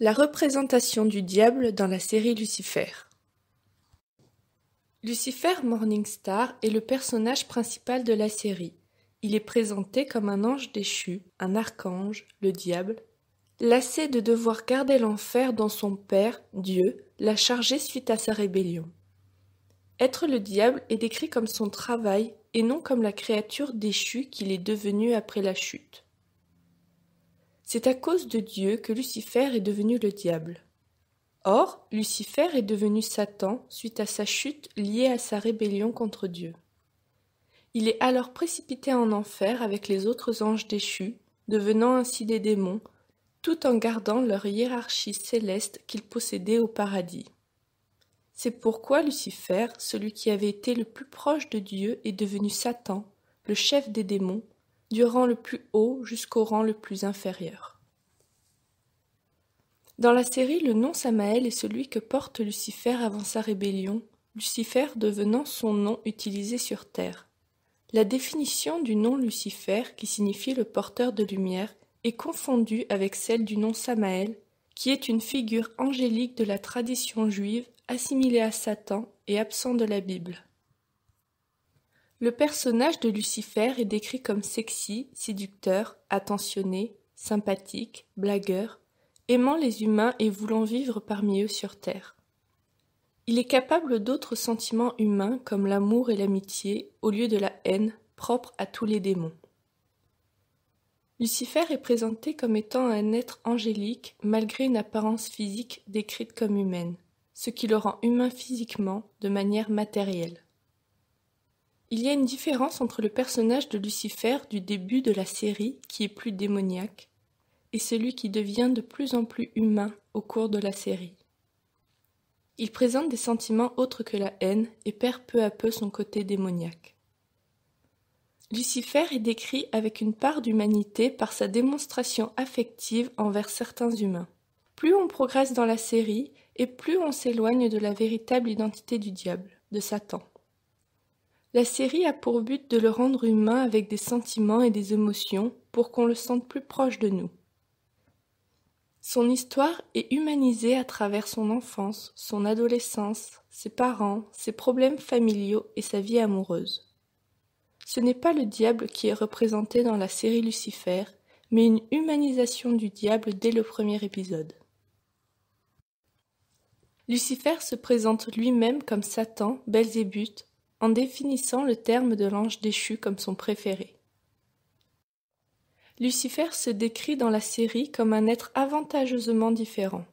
la représentation du diable dans la série Lucifer. Lucifer Morningstar est le personnage principal de la série. Il est présenté comme un ange déchu, un archange, le diable. Lassé de devoir garder l'enfer dont son père, Dieu, l'a chargé suite à sa rébellion. Être le diable est décrit comme son travail et non comme la créature déchue qu'il est devenu après la chute. C'est à cause de Dieu que Lucifer est devenu le diable. Or, Lucifer est devenu Satan suite à sa chute liée à sa rébellion contre Dieu. Il est alors précipité en enfer avec les autres anges déchus, devenant ainsi des démons, tout en gardant leur hiérarchie céleste qu'ils possédaient au paradis. C'est pourquoi Lucifer, celui qui avait été le plus proche de Dieu, est devenu Satan, le chef des démons, du rang le plus haut jusqu'au rang le plus inférieur. Dans la série, le nom Samaël est celui que porte Lucifer avant sa rébellion, Lucifer devenant son nom utilisé sur Terre. La définition du nom Lucifer, qui signifie le porteur de lumière, est confondue avec celle du nom Samaël, qui est une figure angélique de la tradition juive assimilée à Satan et absent de la Bible. Le personnage de Lucifer est décrit comme sexy, séducteur, attentionné, sympathique, blagueur, aimant les humains et voulant vivre parmi eux sur Terre. Il est capable d'autres sentiments humains comme l'amour et l'amitié au lieu de la haine propre à tous les démons. Lucifer est présenté comme étant un être angélique malgré une apparence physique décrite comme humaine, ce qui le rend humain physiquement de manière matérielle. Il y a une différence entre le personnage de Lucifer du début de la série, qui est plus démoniaque, et celui qui devient de plus en plus humain au cours de la série. Il présente des sentiments autres que la haine et perd peu à peu son côté démoniaque. Lucifer est décrit avec une part d'humanité par sa démonstration affective envers certains humains. Plus on progresse dans la série, et plus on s'éloigne de la véritable identité du diable, de Satan. La série a pour but de le rendre humain avec des sentiments et des émotions pour qu'on le sente plus proche de nous. Son histoire est humanisée à travers son enfance, son adolescence, ses parents, ses problèmes familiaux et sa vie amoureuse. Ce n'est pas le diable qui est représenté dans la série Lucifer, mais une humanisation du diable dès le premier épisode. Lucifer se présente lui-même comme Satan, Belzébuth, en définissant le terme de l'ange déchu comme son préféré. Lucifer se décrit dans la série comme un être avantageusement différent.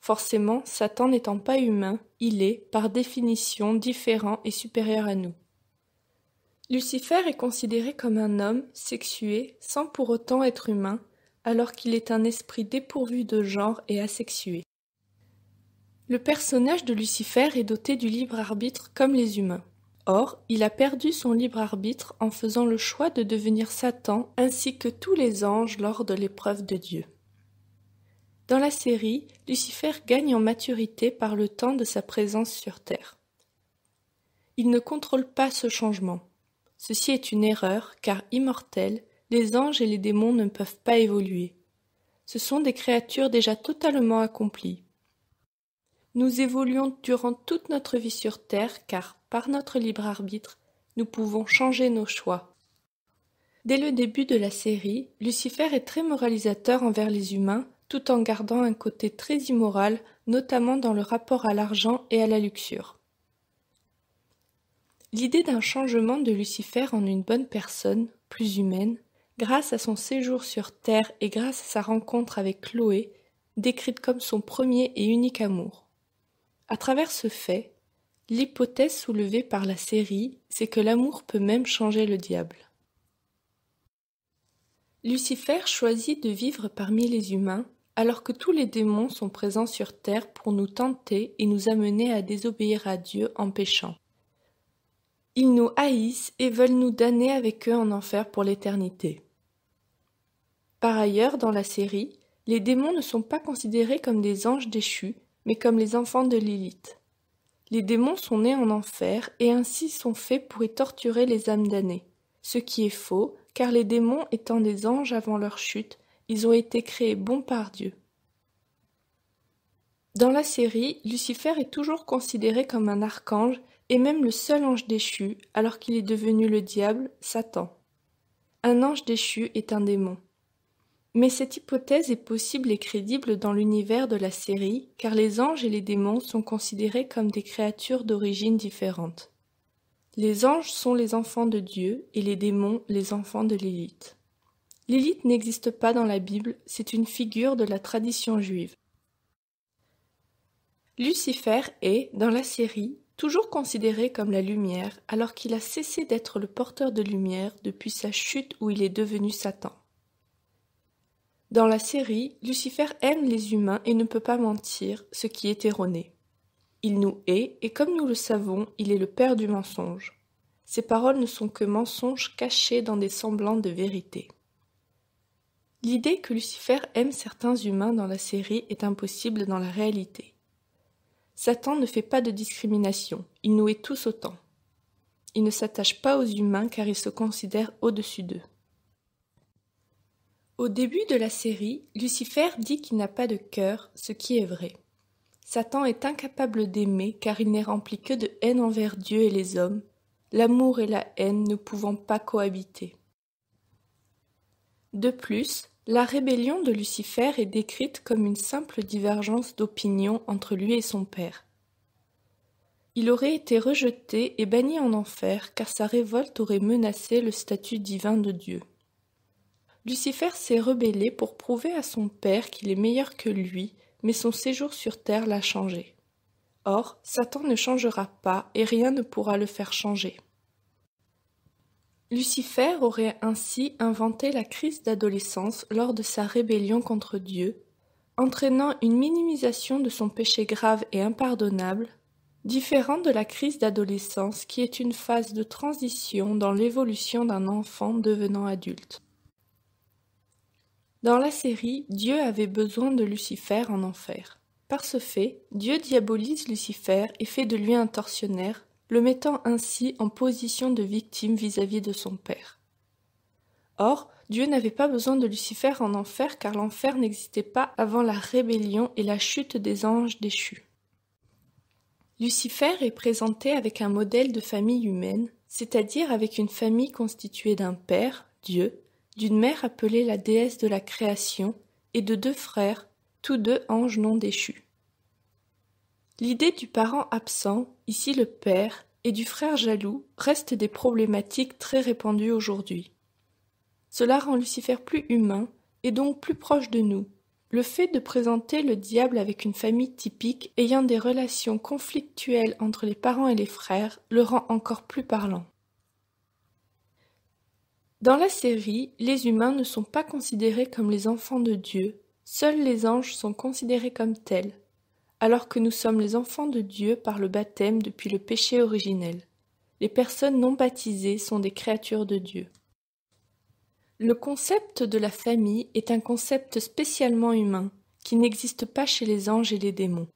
Forcément, Satan n'étant pas humain, il est, par définition, différent et supérieur à nous. Lucifer est considéré comme un homme sexué sans pour autant être humain, alors qu'il est un esprit dépourvu de genre et asexué. Le personnage de Lucifer est doté du libre arbitre comme les humains. Or, il a perdu son libre arbitre en faisant le choix de devenir Satan ainsi que tous les anges lors de l'épreuve de Dieu. Dans la série, Lucifer gagne en maturité par le temps de sa présence sur Terre. Il ne contrôle pas ce changement. Ceci est une erreur car immortels, les anges et les démons ne peuvent pas évoluer. Ce sont des créatures déjà totalement accomplies. Nous évoluons durant toute notre vie sur Terre car, par notre libre arbitre, nous pouvons changer nos choix. Dès le début de la série, Lucifer est très moralisateur envers les humains tout en gardant un côté très immoral, notamment dans le rapport à l'argent et à la luxure. L'idée d'un changement de Lucifer en une bonne personne, plus humaine, grâce à son séjour sur Terre et grâce à sa rencontre avec Chloé, décrite comme son premier et unique amour. À travers ce fait, l'hypothèse soulevée par la série, c'est que l'amour peut même changer le diable. Lucifer choisit de vivre parmi les humains alors que tous les démons sont présents sur terre pour nous tenter et nous amener à désobéir à Dieu en péchant. Ils nous haïssent et veulent nous damner avec eux en enfer pour l'éternité. Par ailleurs, dans la série, les démons ne sont pas considérés comme des anges déchus, mais comme les enfants de Lilith. Les démons sont nés en enfer et ainsi sont faits pour y torturer les âmes damnées. Ce qui est faux, car les démons étant des anges avant leur chute, ils ont été créés bons par Dieu. Dans la série, Lucifer est toujours considéré comme un archange et même le seul ange déchu, alors qu'il est devenu le diable, Satan. Un ange déchu est un démon. Mais cette hypothèse est possible et crédible dans l'univers de la série, car les anges et les démons sont considérés comme des créatures d'origine différente. Les anges sont les enfants de Dieu et les démons les enfants de l'élite. L'élite n'existe pas dans la Bible, c'est une figure de la tradition juive. Lucifer est, dans la série, toujours considéré comme la lumière alors qu'il a cessé d'être le porteur de lumière depuis sa chute où il est devenu Satan. Dans la série, Lucifer aime les humains et ne peut pas mentir, ce qui est erroné. Il nous hait, et comme nous le savons, il est le père du mensonge. Ses paroles ne sont que mensonges cachés dans des semblants de vérité. L'idée que Lucifer aime certains humains dans la série est impossible dans la réalité. Satan ne fait pas de discrimination, il nous est tous autant. Il ne s'attache pas aux humains car il se considère au-dessus d'eux. Au début de la série, Lucifer dit qu'il n'a pas de cœur, ce qui est vrai. Satan est incapable d'aimer car il n'est rempli que de haine envers Dieu et les hommes, l'amour et la haine ne pouvant pas cohabiter. De plus, la rébellion de Lucifer est décrite comme une simple divergence d'opinion entre lui et son père. Il aurait été rejeté et banni en enfer car sa révolte aurait menacé le statut divin de Dieu. Lucifer s'est rebellé pour prouver à son père qu'il est meilleur que lui, mais son séjour sur terre l'a changé. Or, Satan ne changera pas et rien ne pourra le faire changer. Lucifer aurait ainsi inventé la crise d'adolescence lors de sa rébellion contre Dieu, entraînant une minimisation de son péché grave et impardonnable, différent de la crise d'adolescence qui est une phase de transition dans l'évolution d'un enfant devenant adulte. Dans la série, Dieu avait besoin de Lucifer en enfer. Par ce fait, Dieu diabolise Lucifer et fait de lui un tortionnaire, le mettant ainsi en position de victime vis-à-vis -vis de son père. Or, Dieu n'avait pas besoin de Lucifer en enfer car l'enfer n'existait pas avant la rébellion et la chute des anges déchus. Lucifer est présenté avec un modèle de famille humaine, c'est-à-dire avec une famille constituée d'un père, Dieu, d'une mère appelée la déesse de la création et de deux frères, tous deux anges non déchus. L'idée du parent absent, ici le père, et du frère jaloux reste des problématiques très répandues aujourd'hui. Cela rend Lucifer plus humain et donc plus proche de nous. Le fait de présenter le diable avec une famille typique ayant des relations conflictuelles entre les parents et les frères le rend encore plus parlant. Dans la série, les humains ne sont pas considérés comme les enfants de Dieu, seuls les anges sont considérés comme tels, alors que nous sommes les enfants de Dieu par le baptême depuis le péché originel. Les personnes non baptisées sont des créatures de Dieu. Le concept de la famille est un concept spécialement humain, qui n'existe pas chez les anges et les démons.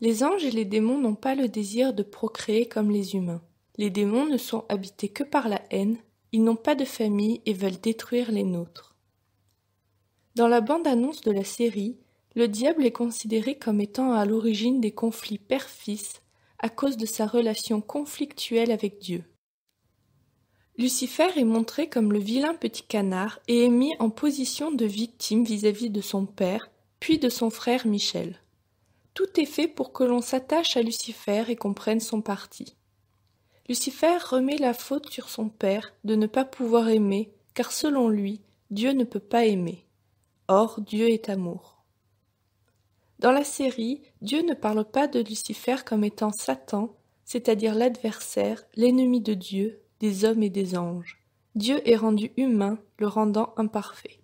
Les anges et les démons n'ont pas le désir de procréer comme les humains. Les démons ne sont habités que par la haine, ils n'ont pas de famille et veulent détruire les nôtres. Dans la bande-annonce de la série, le diable est considéré comme étant à l'origine des conflits père-fils à cause de sa relation conflictuelle avec Dieu. Lucifer est montré comme le vilain petit canard et est mis en position de victime vis-à-vis -vis de son père, puis de son frère Michel. Tout est fait pour que l'on s'attache à Lucifer et qu'on prenne son parti. Lucifer remet la faute sur son Père de ne pas pouvoir aimer, car selon lui, Dieu ne peut pas aimer. Or, Dieu est amour. Dans la série, Dieu ne parle pas de Lucifer comme étant Satan, c'est-à-dire l'adversaire, l'ennemi de Dieu, des hommes et des anges. Dieu est rendu humain, le rendant imparfait.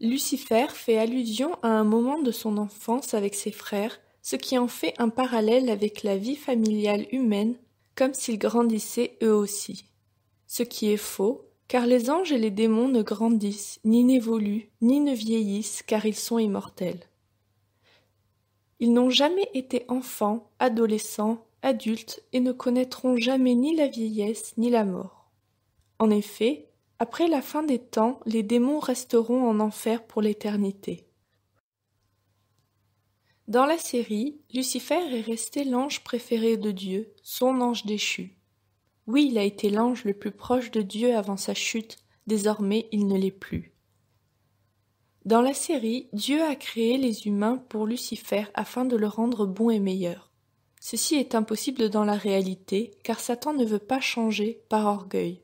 Lucifer fait allusion à un moment de son enfance avec ses frères ce qui en fait un parallèle avec la vie familiale humaine, comme s'ils grandissaient eux aussi. Ce qui est faux, car les anges et les démons ne grandissent, ni n'évoluent, ni ne vieillissent, car ils sont immortels. Ils n'ont jamais été enfants, adolescents, adultes, et ne connaîtront jamais ni la vieillesse, ni la mort. En effet, après la fin des temps, les démons resteront en enfer pour l'éternité. Dans la série, Lucifer est resté l'ange préféré de Dieu, son ange déchu. Oui, il a été l'ange le plus proche de Dieu avant sa chute, désormais il ne l'est plus. Dans la série, Dieu a créé les humains pour Lucifer afin de le rendre bon et meilleur. Ceci est impossible dans la réalité, car Satan ne veut pas changer par orgueil.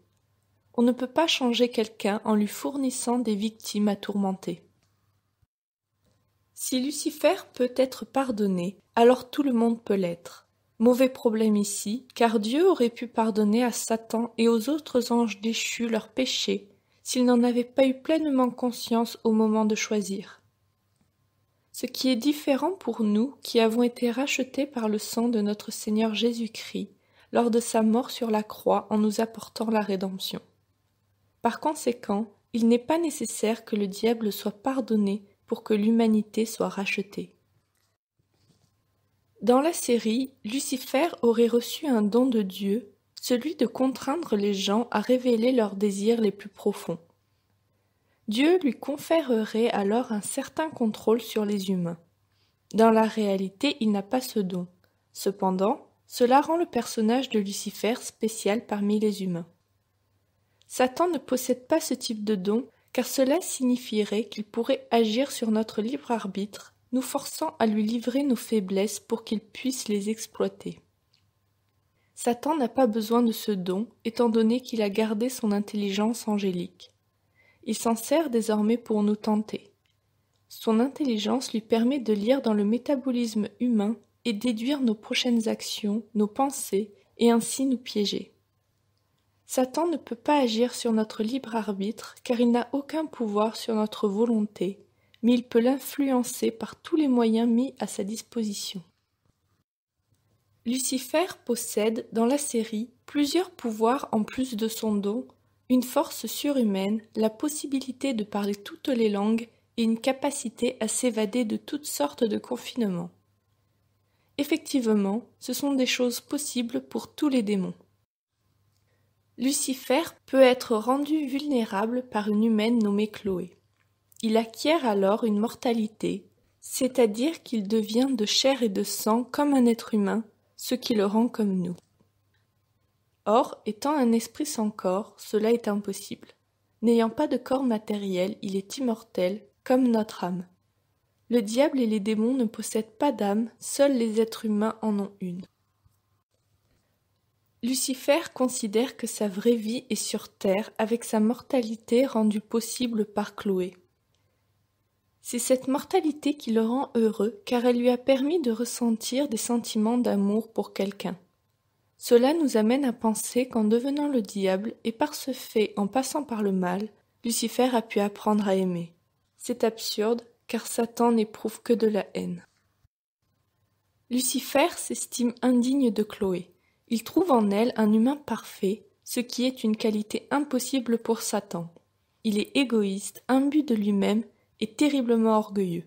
On ne peut pas changer quelqu'un en lui fournissant des victimes à tourmenter. Si Lucifer peut être pardonné, alors tout le monde peut l'être. Mauvais problème ici, car Dieu aurait pu pardonner à Satan et aux autres anges déchus leurs péchés s'ils n'en avaient pas eu pleinement conscience au moment de choisir. Ce qui est différent pour nous qui avons été rachetés par le sang de notre Seigneur Jésus-Christ lors de sa mort sur la croix en nous apportant la rédemption. Par conséquent, il n'est pas nécessaire que le diable soit pardonné pour que l'humanité soit rachetée. Dans la série, Lucifer aurait reçu un don de Dieu, celui de contraindre les gens à révéler leurs désirs les plus profonds. Dieu lui conférerait alors un certain contrôle sur les humains. Dans la réalité, il n'a pas ce don. Cependant, cela rend le personnage de Lucifer spécial parmi les humains. Satan ne possède pas ce type de don, car cela signifierait qu'il pourrait agir sur notre libre arbitre, nous forçant à lui livrer nos faiblesses pour qu'il puisse les exploiter. Satan n'a pas besoin de ce don, étant donné qu'il a gardé son intelligence angélique. Il s'en sert désormais pour nous tenter. Son intelligence lui permet de lire dans le métabolisme humain et déduire nos prochaines actions, nos pensées, et ainsi nous piéger. Satan ne peut pas agir sur notre libre arbitre car il n'a aucun pouvoir sur notre volonté, mais il peut l'influencer par tous les moyens mis à sa disposition. Lucifer possède, dans la série, plusieurs pouvoirs en plus de son don, une force surhumaine, la possibilité de parler toutes les langues et une capacité à s'évader de toutes sortes de confinements. Effectivement, ce sont des choses possibles pour tous les démons. Lucifer peut être rendu vulnérable par une humaine nommée Chloé. Il acquiert alors une mortalité, c'est-à-dire qu'il devient de chair et de sang comme un être humain, ce qui le rend comme nous. Or, étant un esprit sans corps, cela est impossible. N'ayant pas de corps matériel, il est immortel, comme notre âme. Le diable et les démons ne possèdent pas d'âme, seuls les êtres humains en ont une. Lucifer considère que sa vraie vie est sur Terre avec sa mortalité rendue possible par Chloé. C'est cette mortalité qui le rend heureux car elle lui a permis de ressentir des sentiments d'amour pour quelqu'un. Cela nous amène à penser qu'en devenant le diable et par ce fait en passant par le mal, Lucifer a pu apprendre à aimer. C'est absurde car Satan n'éprouve que de la haine. Lucifer s'estime indigne de Chloé. Il trouve en elle un humain parfait, ce qui est une qualité impossible pour Satan. Il est égoïste, imbu de lui-même et terriblement orgueilleux.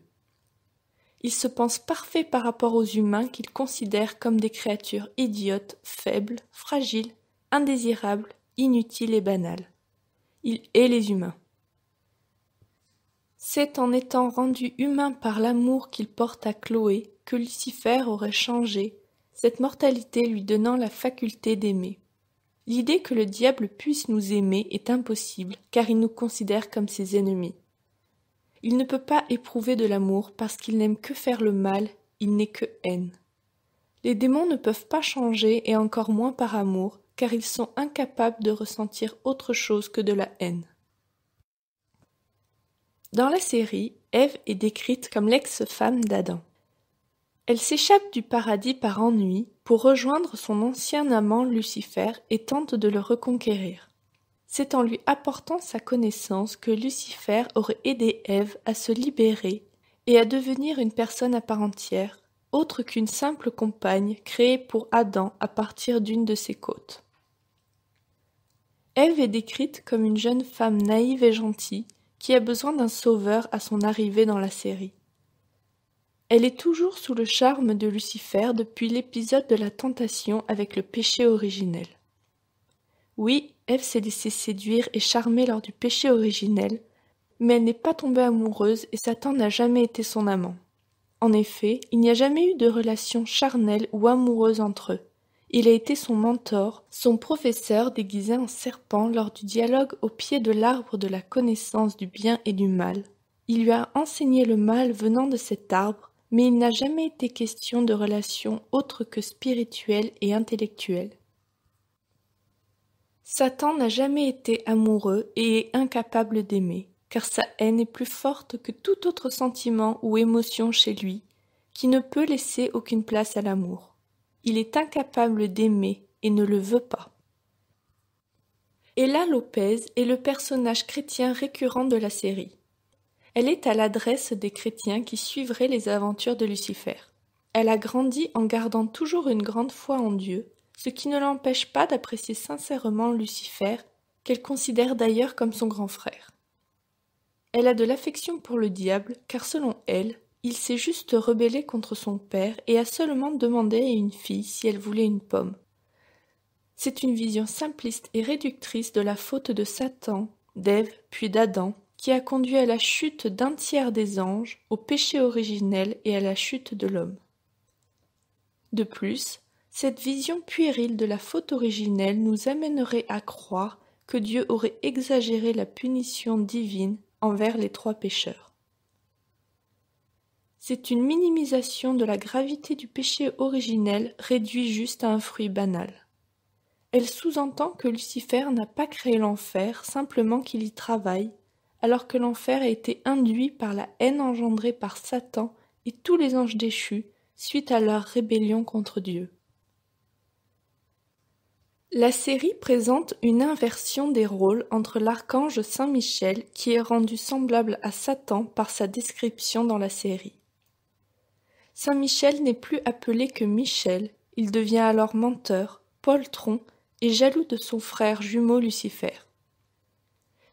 Il se pense parfait par rapport aux humains qu'il considère comme des créatures idiotes, faibles, fragiles, indésirables, inutiles et banales. Il hait les humains. C'est en étant rendu humain par l'amour qu'il porte à Chloé que Lucifer aurait changé, cette mortalité lui donnant la faculté d'aimer. L'idée que le diable puisse nous aimer est impossible, car il nous considère comme ses ennemis. Il ne peut pas éprouver de l'amour parce qu'il n'aime que faire le mal, il n'est que haine. Les démons ne peuvent pas changer et encore moins par amour, car ils sont incapables de ressentir autre chose que de la haine. Dans la série, Ève est décrite comme l'ex-femme d'Adam. Elle s'échappe du paradis par ennui pour rejoindre son ancien amant Lucifer et tente de le reconquérir. C'est en lui apportant sa connaissance que Lucifer aurait aidé Ève à se libérer et à devenir une personne à part entière, autre qu'une simple compagne créée pour Adam à partir d'une de ses côtes. Ève est décrite comme une jeune femme naïve et gentille qui a besoin d'un sauveur à son arrivée dans la série. Elle est toujours sous le charme de Lucifer depuis l'épisode de la tentation avec le péché originel. Oui, Eve s'est laissée séduire et charmer lors du péché originel, mais elle n'est pas tombée amoureuse et Satan n'a jamais été son amant. En effet, il n'y a jamais eu de relation charnelle ou amoureuse entre eux. Il a été son mentor, son professeur déguisé en serpent lors du dialogue au pied de l'arbre de la connaissance du bien et du mal. Il lui a enseigné le mal venant de cet arbre mais il n'a jamais été question de relations autres que spirituelles et intellectuelles. Satan n'a jamais été amoureux et est incapable d'aimer, car sa haine est plus forte que tout autre sentiment ou émotion chez lui, qui ne peut laisser aucune place à l'amour. Il est incapable d'aimer et ne le veut pas. Ella Lopez est le personnage chrétien récurrent de la série. Elle est à l'adresse des chrétiens qui suivraient les aventures de Lucifer. Elle a grandi en gardant toujours une grande foi en Dieu, ce qui ne l'empêche pas d'apprécier sincèrement Lucifer, qu'elle considère d'ailleurs comme son grand frère. Elle a de l'affection pour le diable, car selon elle, il s'est juste rebellé contre son père et a seulement demandé à une fille si elle voulait une pomme. C'est une vision simpliste et réductrice de la faute de Satan, d'Ève, puis d'Adam, qui a conduit à la chute d'un tiers des anges, au péché originel et à la chute de l'homme. De plus, cette vision puérile de la faute originelle nous amènerait à croire que Dieu aurait exagéré la punition divine envers les trois pécheurs. C'est une minimisation de la gravité du péché originel réduit juste à un fruit banal. Elle sous-entend que Lucifer n'a pas créé l'enfer, simplement qu'il y travaille, alors que l'enfer a été induit par la haine engendrée par Satan et tous les anges déchus suite à leur rébellion contre Dieu. La série présente une inversion des rôles entre l'archange Saint Michel qui est rendu semblable à Satan par sa description dans la série. Saint Michel n'est plus appelé que Michel, il devient alors menteur, poltron et jaloux de son frère jumeau Lucifer.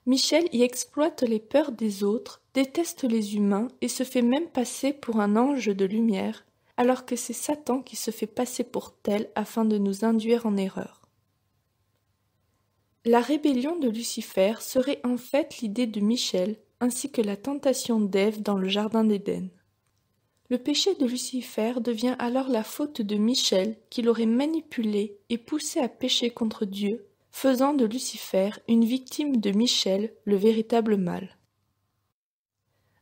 Michel y exploite les peurs des autres, déteste les humains et se fait même passer pour un ange de lumière, alors que c'est Satan qui se fait passer pour tel afin de nous induire en erreur. La rébellion de Lucifer serait en fait l'idée de Michel, ainsi que la tentation d'Ève dans le Jardin d'Éden. Le péché de Lucifer devient alors la faute de Michel qui l'aurait manipulé et poussé à pécher contre Dieu faisant de Lucifer une victime de Michel, le véritable mal.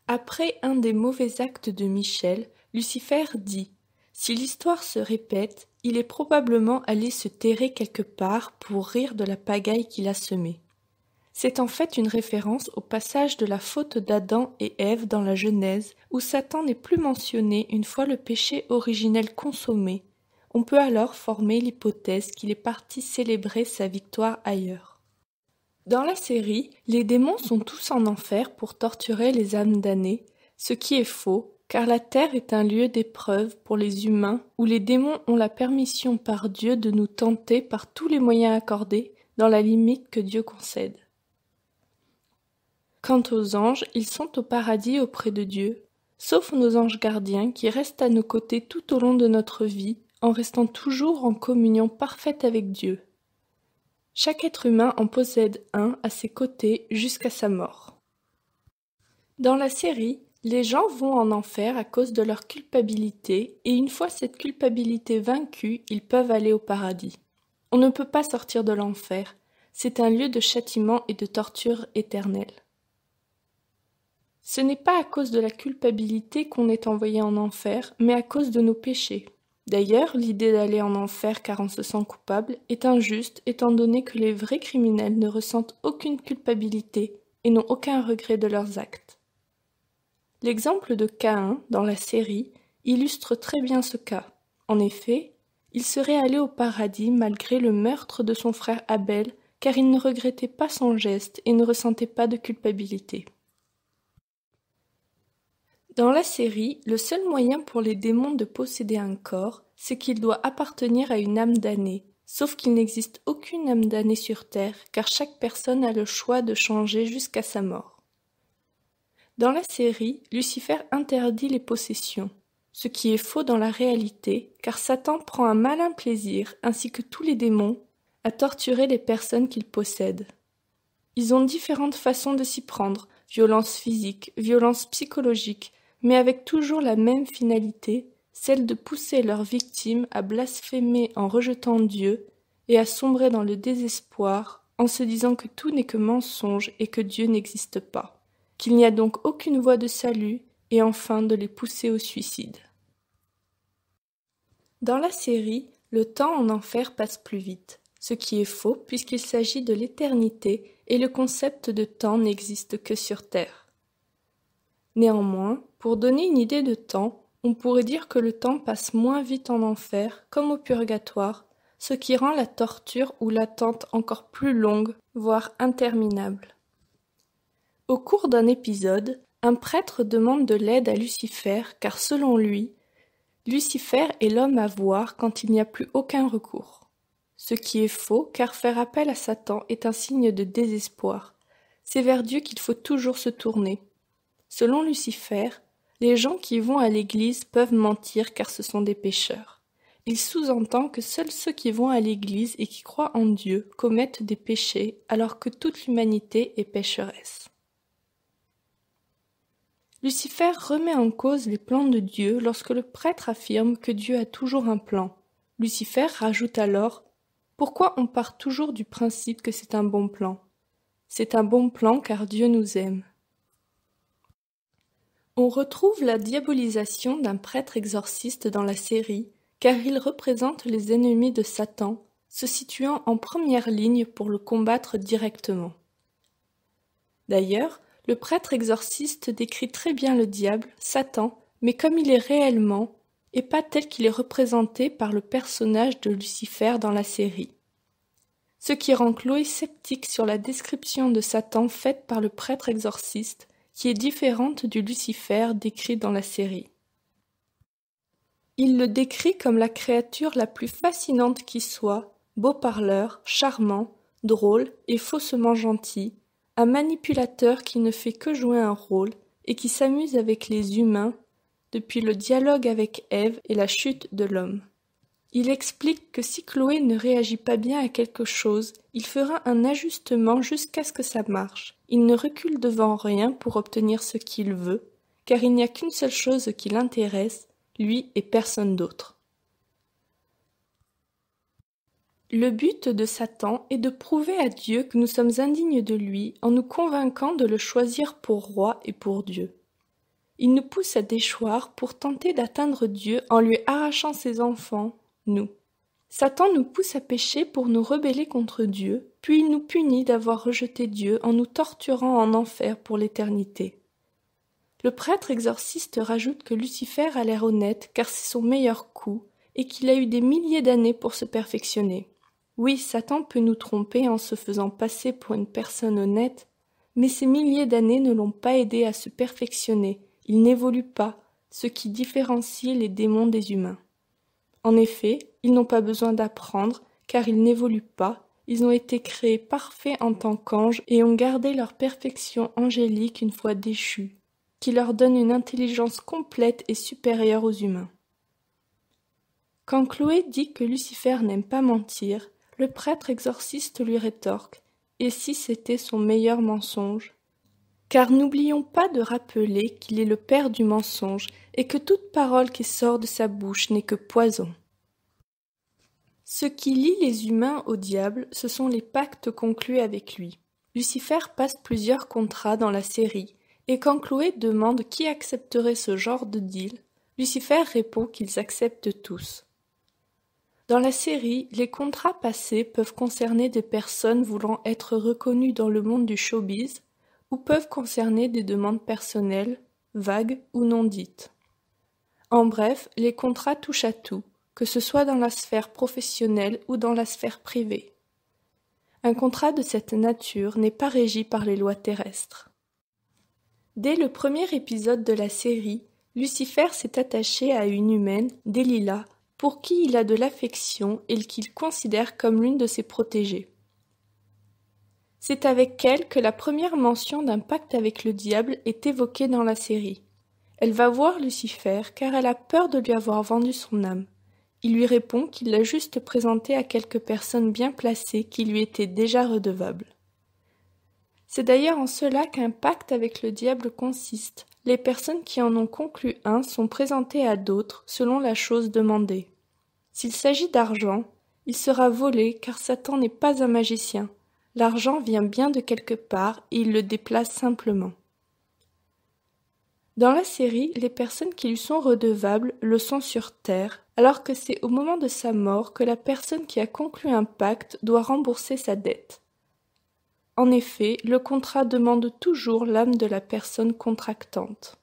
Après un des mauvais actes de Michel, Lucifer dit Si l'histoire se répète, il est probablement allé se terrer quelque part pour rire de la pagaille qu'il a semée. C'est en fait une référence au passage de la faute d'Adam et Ève dans la Genèse, où Satan n'est plus mentionné une fois le péché originel consommé, on peut alors former l'hypothèse qu'il est parti célébrer sa victoire ailleurs. Dans la série, les démons sont tous en enfer pour torturer les âmes damnées, ce qui est faux, car la terre est un lieu d'épreuve pour les humains où les démons ont la permission par Dieu de nous tenter par tous les moyens accordés dans la limite que Dieu concède. Quant aux anges, ils sont au paradis auprès de Dieu, sauf nos anges gardiens qui restent à nos côtés tout au long de notre vie en restant toujours en communion parfaite avec Dieu. Chaque être humain en possède un à ses côtés jusqu'à sa mort. Dans la série, les gens vont en enfer à cause de leur culpabilité et une fois cette culpabilité vaincue, ils peuvent aller au paradis. On ne peut pas sortir de l'enfer, c'est un lieu de châtiment et de torture éternelle. Ce n'est pas à cause de la culpabilité qu'on est envoyé en enfer, mais à cause de nos péchés. D'ailleurs, l'idée d'aller en enfer car on se sent coupable est injuste étant donné que les vrais criminels ne ressentent aucune culpabilité et n'ont aucun regret de leurs actes. L'exemple de Caïn dans la série illustre très bien ce cas. En effet, il serait allé au paradis malgré le meurtre de son frère Abel car il ne regrettait pas son geste et ne ressentait pas de culpabilité. Dans la série, le seul moyen pour les démons de posséder un corps, c'est qu'il doit appartenir à une âme damnée. Sauf qu'il n'existe aucune âme damnée sur Terre, car chaque personne a le choix de changer jusqu'à sa mort. Dans la série, Lucifer interdit les possessions, ce qui est faux dans la réalité, car Satan prend un malin plaisir, ainsi que tous les démons, à torturer les personnes qu'il possède. Ils ont différentes façons de s'y prendre, violence physique, violence psychologique, mais avec toujours la même finalité, celle de pousser leurs victimes à blasphémer en rejetant Dieu et à sombrer dans le désespoir en se disant que tout n'est que mensonge et que Dieu n'existe pas, qu'il n'y a donc aucune voie de salut et enfin de les pousser au suicide. Dans la série, le temps en enfer passe plus vite, ce qui est faux puisqu'il s'agit de l'éternité et le concept de temps n'existe que sur Terre. Néanmoins, pour donner une idée de temps, on pourrait dire que le temps passe moins vite en enfer, comme au purgatoire, ce qui rend la torture ou l'attente encore plus longue, voire interminable. Au cours d'un épisode, un prêtre demande de l'aide à Lucifer car selon lui, Lucifer est l'homme à voir quand il n'y a plus aucun recours. Ce qui est faux car faire appel à Satan est un signe de désespoir. C'est vers Dieu qu'il faut toujours se tourner. Selon Lucifer, les gens qui vont à l'église peuvent mentir car ce sont des pécheurs. Il sous-entend que seuls ceux qui vont à l'église et qui croient en Dieu commettent des péchés alors que toute l'humanité est pécheresse. Lucifer remet en cause les plans de Dieu lorsque le prêtre affirme que Dieu a toujours un plan. Lucifer rajoute alors Pourquoi on part toujours du principe que c'est un bon plan C'est un bon plan car Dieu nous aime. On retrouve la diabolisation d'un prêtre exorciste dans la série, car il représente les ennemis de Satan, se situant en première ligne pour le combattre directement. D'ailleurs, le prêtre exorciste décrit très bien le diable, Satan, mais comme il est réellement, et pas tel qu'il est représenté par le personnage de Lucifer dans la série. Ce qui rend Chloé sceptique sur la description de Satan faite par le prêtre exorciste, qui est différente du Lucifer décrit dans la série. Il le décrit comme la créature la plus fascinante qui soit, beau parleur, charmant, drôle et faussement gentil, un manipulateur qui ne fait que jouer un rôle et qui s'amuse avec les humains depuis le dialogue avec Ève et la chute de l'homme. Il explique que si Chloé ne réagit pas bien à quelque chose, il fera un ajustement jusqu'à ce que ça marche. Il ne recule devant rien pour obtenir ce qu'il veut, car il n'y a qu'une seule chose qui l'intéresse, lui et personne d'autre. Le but de Satan est de prouver à Dieu que nous sommes indignes de lui en nous convainquant de le choisir pour roi et pour Dieu. Il nous pousse à déchoir pour tenter d'atteindre Dieu en lui arrachant ses enfants, nous. Satan nous pousse à pécher pour nous rebeller contre Dieu, puis il nous punit d'avoir rejeté Dieu en nous torturant en enfer pour l'éternité. Le prêtre exorciste rajoute que Lucifer a l'air honnête car c'est son meilleur coup et qu'il a eu des milliers d'années pour se perfectionner. Oui, Satan peut nous tromper en se faisant passer pour une personne honnête, mais ces milliers d'années ne l'ont pas aidé à se perfectionner, il n'évolue pas, ce qui différencie les démons des humains. En effet, ils n'ont pas besoin d'apprendre, car ils n'évoluent pas, ils ont été créés parfaits en tant qu'anges et ont gardé leur perfection angélique une fois déchue, qui leur donne une intelligence complète et supérieure aux humains. Quand Chloé dit que Lucifer n'aime pas mentir, le prêtre exorciste lui rétorque Et si c'était son meilleur mensonge car n'oublions pas de rappeler qu'il est le père du mensonge et que toute parole qui sort de sa bouche n'est que poison. Ce qui lie les humains au diable, ce sont les pactes conclus avec lui. Lucifer passe plusieurs contrats dans la série, et quand Chloé demande qui accepterait ce genre de deal, Lucifer répond qu'ils acceptent tous. Dans la série, les contrats passés peuvent concerner des personnes voulant être reconnues dans le monde du showbiz, ou peuvent concerner des demandes personnelles, vagues ou non dites. En bref, les contrats touchent à tout, que ce soit dans la sphère professionnelle ou dans la sphère privée. Un contrat de cette nature n'est pas régi par les lois terrestres. Dès le premier épisode de la série, Lucifer s'est attaché à une humaine, Delilah, pour qui il a de l'affection et qu'il considère comme l'une de ses protégées. C'est avec elle que la première mention d'un pacte avec le diable est évoquée dans la série. Elle va voir Lucifer car elle a peur de lui avoir vendu son âme. Il lui répond qu'il l'a juste présentée à quelques personnes bien placées qui lui étaient déjà redevables. C'est d'ailleurs en cela qu'un pacte avec le diable consiste. Les personnes qui en ont conclu un sont présentées à d'autres selon la chose demandée. S'il s'agit d'argent, il sera volé car Satan n'est pas un magicien. L'argent vient bien de quelque part et il le déplace simplement. Dans la série, les personnes qui lui sont redevables le sont sur Terre, alors que c'est au moment de sa mort que la personne qui a conclu un pacte doit rembourser sa dette. En effet, le contrat demande toujours l'âme de la personne contractante.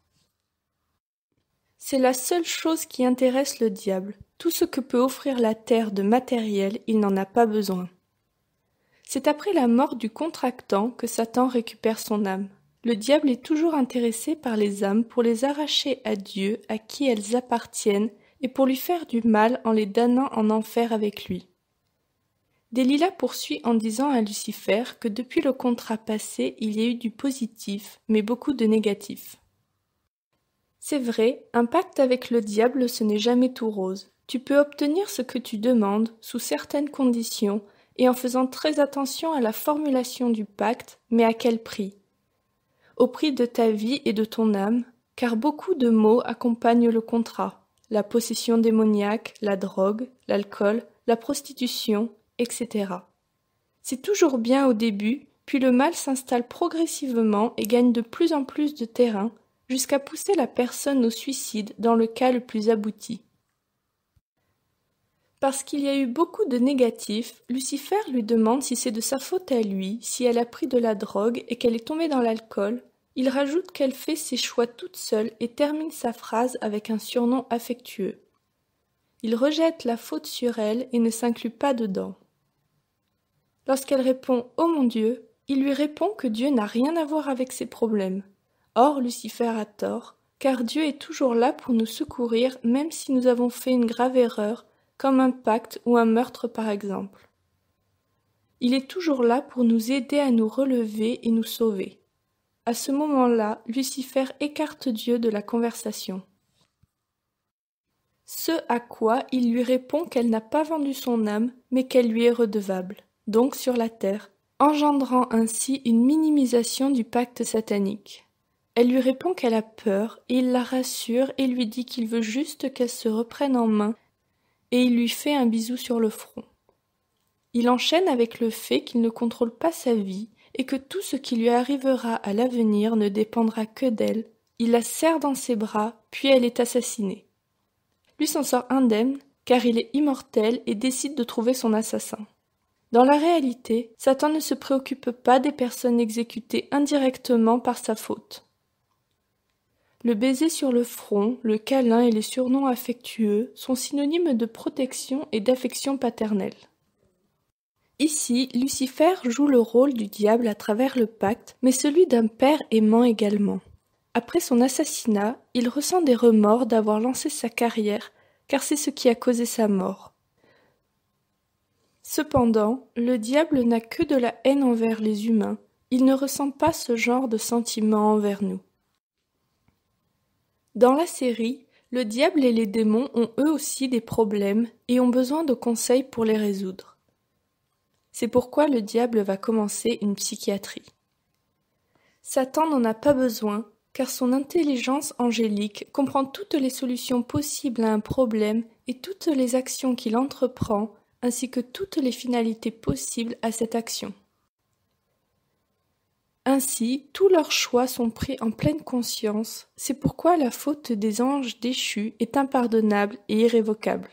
C'est la seule chose qui intéresse le diable. Tout ce que peut offrir la terre de matériel, il n'en a pas besoin. C'est après la mort du contractant que Satan récupère son âme. Le diable est toujours intéressé par les âmes pour les arracher à Dieu à qui elles appartiennent et pour lui faire du mal en les damnant en enfer avec lui. Delilah poursuit en disant à Lucifer que depuis le contrat passé, il y a eu du positif, mais beaucoup de négatif. C'est vrai, un pacte avec le diable, ce n'est jamais tout rose. Tu peux obtenir ce que tu demandes, sous certaines conditions, et en faisant très attention à la formulation du pacte, mais à quel prix Au prix de ta vie et de ton âme, car beaucoup de mots accompagnent le contrat la possession démoniaque, la drogue, l'alcool, la prostitution, etc. C'est toujours bien au début, puis le mal s'installe progressivement et gagne de plus en plus de terrain, jusqu'à pousser la personne au suicide dans le cas le plus abouti. Parce qu'il y a eu beaucoup de négatifs, Lucifer lui demande si c'est de sa faute à lui, si elle a pris de la drogue et qu'elle est tombée dans l'alcool. Il rajoute qu'elle fait ses choix toute seule et termine sa phrase avec un surnom affectueux. Il rejette la faute sur elle et ne s'inclut pas dedans. Lorsqu'elle répond Oh mon Dieu, il lui répond que Dieu n'a rien à voir avec ses problèmes. Or, Lucifer a tort, car Dieu est toujours là pour nous secourir, même si nous avons fait une grave erreur, comme un pacte ou un meurtre par exemple. Il est toujours là pour nous aider à nous relever et nous sauver. À ce moment-là, Lucifer écarte Dieu de la conversation. Ce à quoi il lui répond qu'elle n'a pas vendu son âme, mais qu'elle lui est redevable, donc sur la terre, engendrant ainsi une minimisation du pacte satanique. Elle lui répond qu'elle a peur, et il la rassure et lui dit qu'il veut juste qu'elle se reprenne en main et il lui fait un bisou sur le front. Il enchaîne avec le fait qu'il ne contrôle pas sa vie et que tout ce qui lui arrivera à l'avenir ne dépendra que d'elle. Il la serre dans ses bras, puis elle est assassinée. Lui s'en sort indemne, car il est immortel et décide de trouver son assassin. Dans la réalité, Satan ne se préoccupe pas des personnes exécutées indirectement par sa faute. Le baiser sur le front, le câlin et les surnoms affectueux sont synonymes de protection et d'affection paternelle. Ici, Lucifer joue le rôle du diable à travers le pacte, mais celui d'un père aimant également. Après son assassinat, il ressent des remords d'avoir lancé sa carrière, car c'est ce qui a causé sa mort. Cependant, le diable n'a que de la haine envers les humains, il ne ressent pas ce genre de sentiment envers nous. Dans la série, le diable et les démons ont eux aussi des problèmes et ont besoin de conseils pour les résoudre. C'est pourquoi le diable va commencer une psychiatrie. Satan n'en a pas besoin, car son intelligence angélique comprend toutes les solutions possibles à un problème et toutes les actions qu'il entreprend, ainsi que toutes les finalités possibles à cette action. Ainsi, tous leurs choix sont pris en pleine conscience, c'est pourquoi la faute des anges déchus est impardonnable et irrévocable.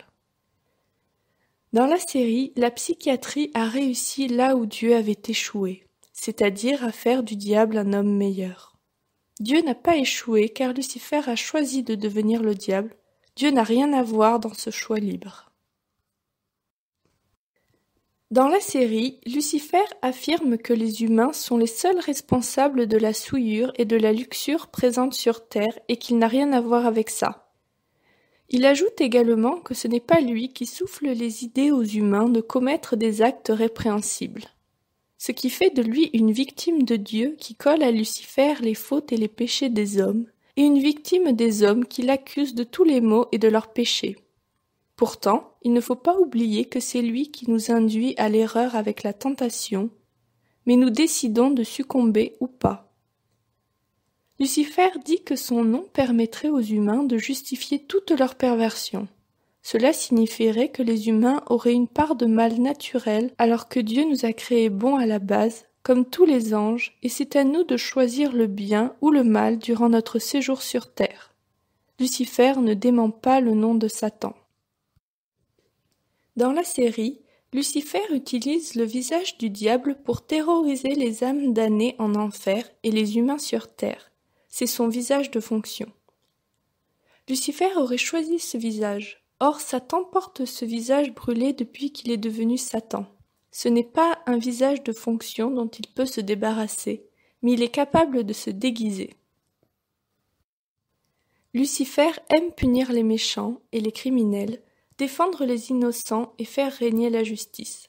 Dans la série, la psychiatrie a réussi là où Dieu avait échoué, c'est-à-dire à faire du diable un homme meilleur. Dieu n'a pas échoué car Lucifer a choisi de devenir le diable, Dieu n'a rien à voir dans ce choix libre. Dans la série, Lucifer affirme que les humains sont les seuls responsables de la souillure et de la luxure présentes sur Terre et qu'il n'a rien à voir avec ça. Il ajoute également que ce n'est pas lui qui souffle les idées aux humains de commettre des actes répréhensibles. Ce qui fait de lui une victime de Dieu qui colle à Lucifer les fautes et les péchés des hommes, et une victime des hommes qui l'accusent de tous les maux et de leurs péchés. Pourtant, il ne faut pas oublier que c'est lui qui nous induit à l'erreur avec la tentation, mais nous décidons de succomber ou pas. Lucifer dit que son nom permettrait aux humains de justifier toute leur perversion. Cela signifierait que les humains auraient une part de mal naturel alors que Dieu nous a créés bons à la base, comme tous les anges, et c'est à nous de choisir le bien ou le mal durant notre séjour sur terre. Lucifer ne dément pas le nom de Satan. Dans la série, Lucifer utilise le visage du diable pour terroriser les âmes damnées en enfer et les humains sur terre. C'est son visage de fonction. Lucifer aurait choisi ce visage. Or, Satan porte ce visage brûlé depuis qu'il est devenu Satan. Ce n'est pas un visage de fonction dont il peut se débarrasser, mais il est capable de se déguiser. Lucifer aime punir les méchants et les criminels, défendre les innocents et faire régner la justice.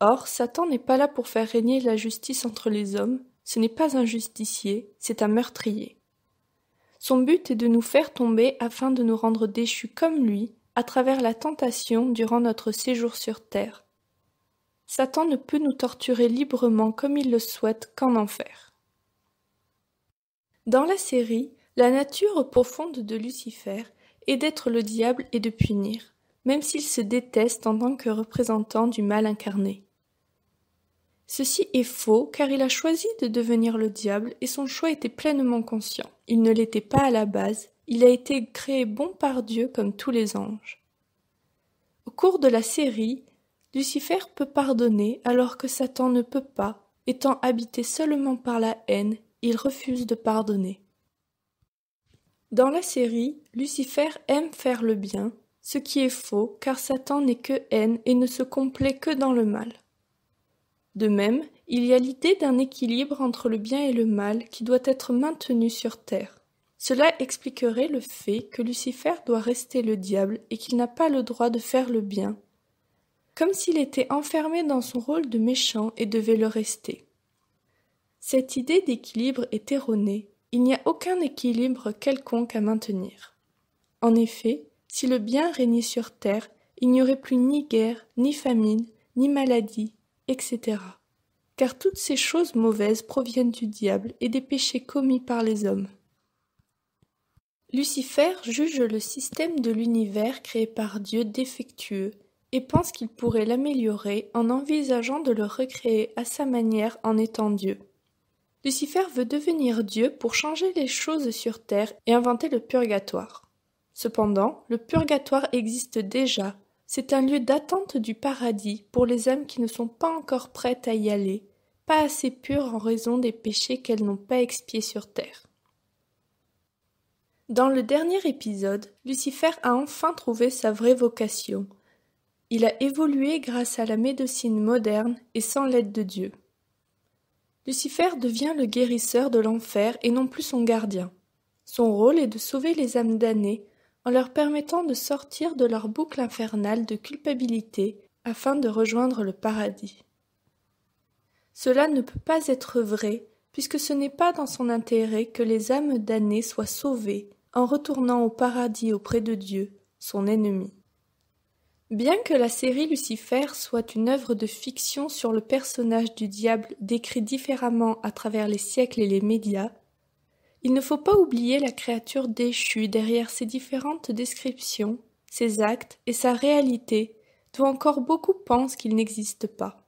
Or, Satan n'est pas là pour faire régner la justice entre les hommes, ce n'est pas un justicier, c'est un meurtrier. Son but est de nous faire tomber afin de nous rendre déchus comme lui, à travers la tentation durant notre séjour sur terre. Satan ne peut nous torturer librement comme il le souhaite qu'en enfer. Dans la série, la nature profonde de Lucifer est d'être le diable et de punir même s'il se déteste en tant que représentant du mal incarné. Ceci est faux car il a choisi de devenir le diable et son choix était pleinement conscient. Il ne l'était pas à la base, il a été créé bon par Dieu comme tous les anges. Au cours de la série, Lucifer peut pardonner alors que Satan ne peut pas, étant habité seulement par la haine, il refuse de pardonner. Dans la série, Lucifer aime faire le bien, ce qui est faux, car Satan n'est que haine et ne se complaît que dans le mal. De même, il y a l'idée d'un équilibre entre le bien et le mal qui doit être maintenu sur terre. Cela expliquerait le fait que Lucifer doit rester le diable et qu'il n'a pas le droit de faire le bien, comme s'il était enfermé dans son rôle de méchant et devait le rester. Cette idée d'équilibre est erronée, il n'y a aucun équilibre quelconque à maintenir. En effet, si le bien régnait sur terre, il n'y aurait plus ni guerre, ni famine, ni maladie, etc. Car toutes ces choses mauvaises proviennent du diable et des péchés commis par les hommes. Lucifer juge le système de l'univers créé par Dieu défectueux et pense qu'il pourrait l'améliorer en envisageant de le recréer à sa manière en étant Dieu. Lucifer veut devenir Dieu pour changer les choses sur terre et inventer le purgatoire. Cependant, le purgatoire existe déjà. C'est un lieu d'attente du paradis pour les âmes qui ne sont pas encore prêtes à y aller, pas assez pures en raison des péchés qu'elles n'ont pas expiés sur terre. Dans le dernier épisode, Lucifer a enfin trouvé sa vraie vocation. Il a évolué grâce à la médecine moderne et sans l'aide de Dieu. Lucifer devient le guérisseur de l'enfer et non plus son gardien. Son rôle est de sauver les âmes damnées en leur permettant de sortir de leur boucle infernale de culpabilité afin de rejoindre le paradis. Cela ne peut pas être vrai, puisque ce n'est pas dans son intérêt que les âmes damnées soient sauvées en retournant au paradis auprès de Dieu, son ennemi. Bien que la série Lucifer soit une œuvre de fiction sur le personnage du diable décrit différemment à travers les siècles et les médias, il ne faut pas oublier la créature déchue derrière ses différentes descriptions, ses actes et sa réalité, dont encore beaucoup pensent qu'il n'existe pas.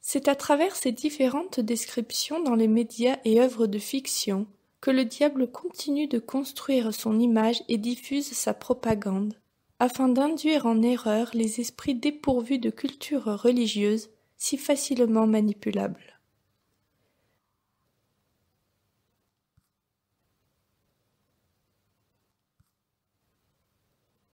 C'est à travers ces différentes descriptions dans les médias et œuvres de fiction que le diable continue de construire son image et diffuse sa propagande, afin d'induire en erreur les esprits dépourvus de culture religieuse si facilement manipulables.